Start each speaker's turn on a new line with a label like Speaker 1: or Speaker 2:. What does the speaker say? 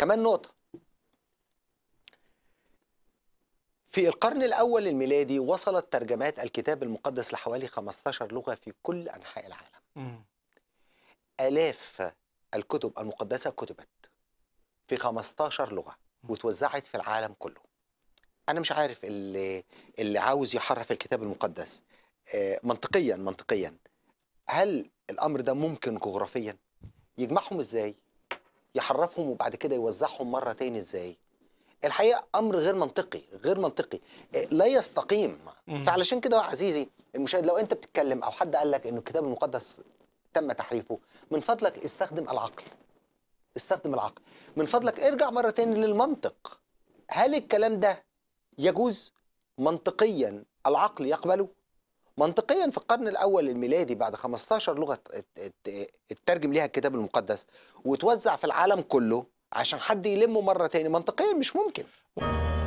Speaker 1: كمان نقطة في القرن الأول الميلادي وصلت ترجمات الكتاب المقدس لحوالي 15 لغة في كل أنحاء
Speaker 2: العالم
Speaker 1: آلاف الكتب المقدسة كتبت في 15 لغة وتوزعت في العالم كله أنا مش عارف اللي, اللي عاوز يحرف الكتاب المقدس آه، منطقيا منطقيا هل الأمر ده ممكن جغرافيا يجمعهم إزاي يحرفهم وبعد كده يوزعهم مره تاني ازاي؟ الحقيقه امر غير منطقي غير منطقي لا يستقيم فعلشان كده عزيزي المشاهد لو انت بتتكلم او حد قال لك ان الكتاب المقدس تم تحريفه من فضلك استخدم العقل استخدم العقل من فضلك ارجع مره تاني للمنطق هل الكلام ده يجوز منطقيا العقل يقبله منطقيا في القرن الاول الميلادي بعد 15 لغه اترجم ليها الكتاب المقدس وتوزع في العالم كله عشان حد يلمه مره تاني منطقيا مش ممكن